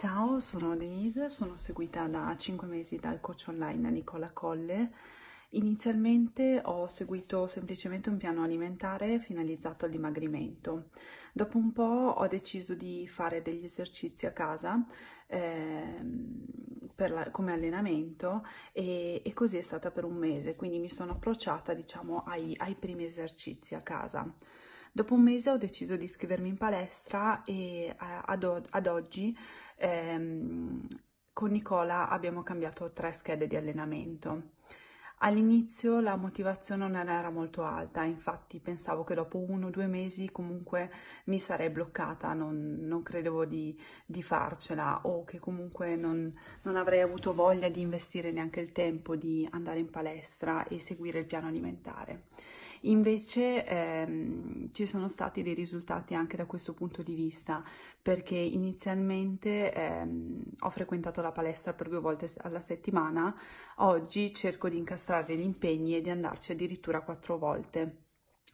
Ciao, sono Denise, sono seguita da 5 mesi dal coach online Nicola Colle. Inizialmente ho seguito semplicemente un piano alimentare finalizzato al dimagrimento. Dopo un po' ho deciso di fare degli esercizi a casa eh, la, come allenamento e, e, così è stata per un mese, quindi mi sono approcciata diciamo, ai, ai primi esercizi a casa. Dopo un mese ho deciso di iscrivermi in palestra e eh, ad, ad oggi ehm, con Nicola abbiamo cambiato tre schede di allenamento. All'inizio la motivazione non era molto alta, infatti pensavo che dopo uno o due mesi comunque mi sarei bloccata, non, non credevo di, di, farcela o che comunque non, non avrei avuto voglia di investire neanche il tempo di andare in palestra e seguire il piano alimentare. Invece ehm, ci sono stati dei risultati anche da questo punto di vista, perché inizialmente ehm, ho frequentato la palestra per due volte alla settimana, oggi cerco di incastrare castrare gli impegni e di andarci addirittura quattro volte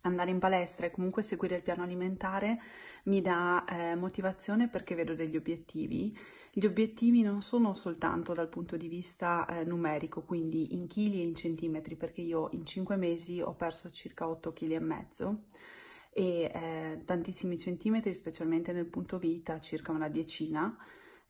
andare in palestra e comunque seguire il piano alimentare mi dà eh, motivazione perché vedo degli obiettivi. Gli obiettivi non sono soltanto dal punto di vista eh, numerico, quindi in chili e in centimetri, perché io in cinque mesi ho perso circa 8 kg e mezzo e eh, tantissimi centimetri, specialmente nel punto vita, circa una diecina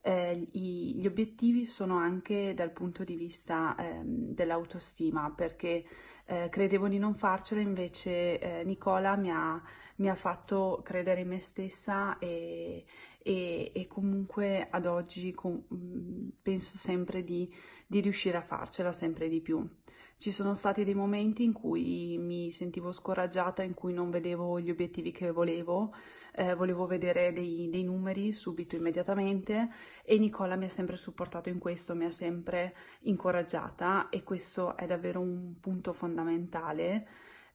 eh, i, gli obiettivi sono anche dal punto di vista eh, dell'autostima, perché eh, credevo di non farcela, invece eh, Nicola mi ha, mi ha, fatto credere in me stessa e, e, e comunque ad oggi com mm, penso sempre di, di riuscire a farcela sempre di più. Ci sono stati dei momenti in cui mi sentivo scoraggiata, in cui non vedevo gli obiettivi che volevo, eh, volevo vedere dei, dei, numeri subito, immediatamente e Nicola mi ha sempre supportato in questo, mi ha sempre incoraggiata e questo è davvero un punto fondamentale.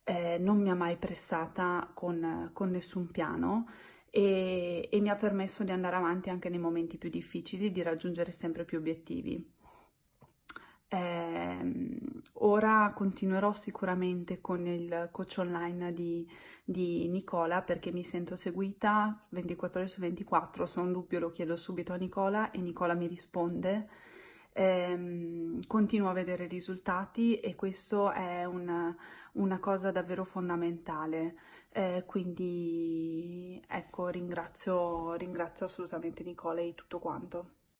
Eh, non mi ha mai pressata con, con nessun piano e, e mi ha permesso di andare avanti anche nei momenti più difficili, di raggiungere sempre più obiettivi. Eh, ora continuerò sicuramente con il coach online di, di, Nicola perché mi sento seguita 24 ore su 24. Se ho un dubbio lo chiedo subito a Nicola e Nicola mi risponde. Eh, continuo a vedere i risultati e questo è una, una cosa davvero fondamentale. Eh, quindi ecco, ringrazio, ringrazio assolutamente Nicola e tutto quanto.